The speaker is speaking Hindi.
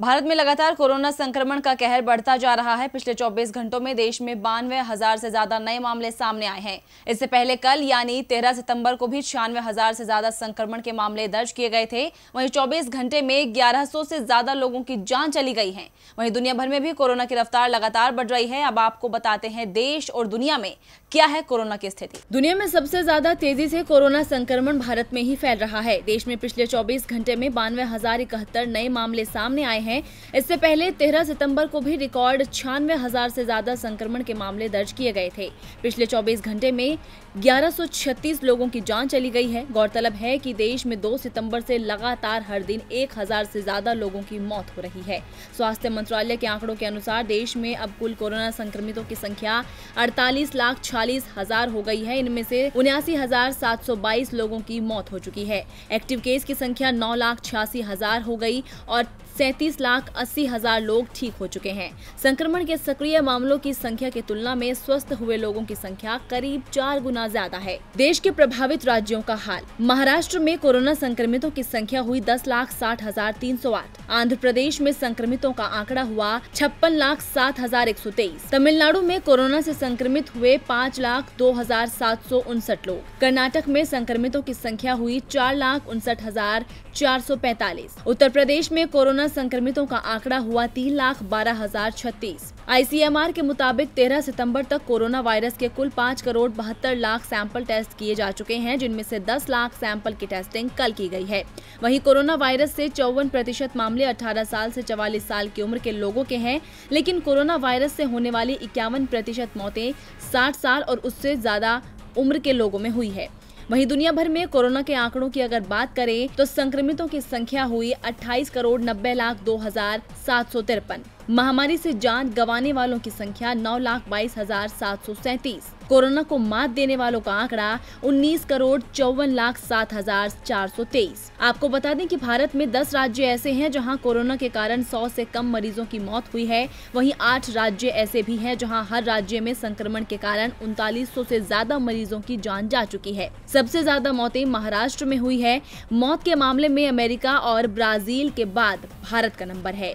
भारत में लगातार कोरोना संक्रमण का कहर बढ़ता जा रहा है पिछले 24 घंटों में देश में बानवे हजार से ज्यादा नए मामले सामने आए हैं इससे पहले कल यानी 13 सितंबर को भी छियानवे हजार से ज्यादा संक्रमण के मामले दर्ज किए गए थे वहीं 24 घंटे में 1100 से ज्यादा लोगों की जान चली गई है वहीं दुनिया भर में भी कोरोना की रफ्तार लगातार बढ़ रही है अब आपको बताते हैं देश और दुनिया में क्या है कोरोना की स्थिति दुनिया में सबसे ज्यादा तेजी से कोरोना संक्रमण भारत में ही फैल रहा है देश में पिछले चौबीस घंटे में बानवे नए मामले सामने आए हैं हैं इससे पहले 13 सितंबर को भी रिकॉर्ड छियानवे हजार से ज्यादा संक्रमण के मामले दर्ज किए गए थे पिछले 24 घंटे में 1136 लोगों की जान चली गई है गौरतलब है कि देश में 2 सितंबर से लगातार हर दिन 1000 से ज्यादा लोगों की मौत हो रही है स्वास्थ्य मंत्रालय के आंकड़ों के अनुसार देश में अब कुल कोरोना संक्रमितों की संख्या अड़तालीस लाख छियालीस हजार हो गई है इनमें से उन्यासी हजार सात सौ बाईस लोगों की मौत हो चुकी है एक्टिव केस की संख्या नौ लाख छियासी हजार हो गई और सैंतीस इक्कीस लाख अस्सी हजार लोग ठीक हो चुके हैं संक्रमण के सक्रिय मामलों की संख्या की तुलना में स्वस्थ हुए लोगों की संख्या करीब चार गुना ज्यादा है देश के प्रभावित राज्यों का हाल महाराष्ट्र में कोरोना संक्रमितों की संख्या हुई दस लाख साठ हजार तीन सौ आठ आंध्र प्रदेश में संक्रमितों का आंकड़ा हुआ छप्पन लाख सात हजार एक सौ तेईस तमिलनाडु में कोरोना से संक्रमित हुए पाँच लाख दो हजार सात सौ उनसठ लोग कर्नाटक में संक्रमितों की संख्या हुई चार लाख उनसठ हजार चार सौ पैतालीस उत्तर प्रदेश में कोरोना संक्रमित संक्रमितों का आंकड़ा हुआ तीन लाख बारह हजार छत्तीस आई के मुताबिक 13 सितंबर तक कोरोना वायरस के कुल 5 करोड़ बहत्तर लाख सैंपल टेस्ट किए जा चुके हैं जिनमें से 10 लाख सैंपल की टेस्टिंग कल की गई है वहीं कोरोना वायरस से चौवन प्रतिशत मामले 18 साल से 44 साल की उम्र के लोगों के हैं लेकिन कोरोना वायरस से होने वाली इक्यावन प्रतिशत मौतें साठ साल और उससे ज्यादा उम्र के लोगों में हुई है वहीं दुनिया भर में कोरोना के आंकड़ों की अगर बात करें तो संक्रमितों की संख्या हुई अट्ठाईस करोड़ नब्बे लाख दो हजार सात सौ तिरपन महामारी से जान गंवाने वालों की संख्या नौ लाख बाईस हजार सात सौ सैंतीस कोरोना को मात देने वालों का आंकड़ा उन्नीस करोड़ चौवन लाख सात हजार चार सौ तेईस आपको बता दें कि भारत में दस राज्य ऐसे हैं जहां कोरोना के कारण सौ से कम मरीजों की मौत हुई है वहीं आठ राज्य ऐसे भी हैं जहां हर राज्य में संक्रमण के कारण उनतालीस सौ से ज्यादा मरीजों की जान जा चुकी है सबसे ज्यादा मौतें महाराष्ट्र में हुई है मौत के मामले में अमेरिका और ब्राजील के बाद भारत का नंबर है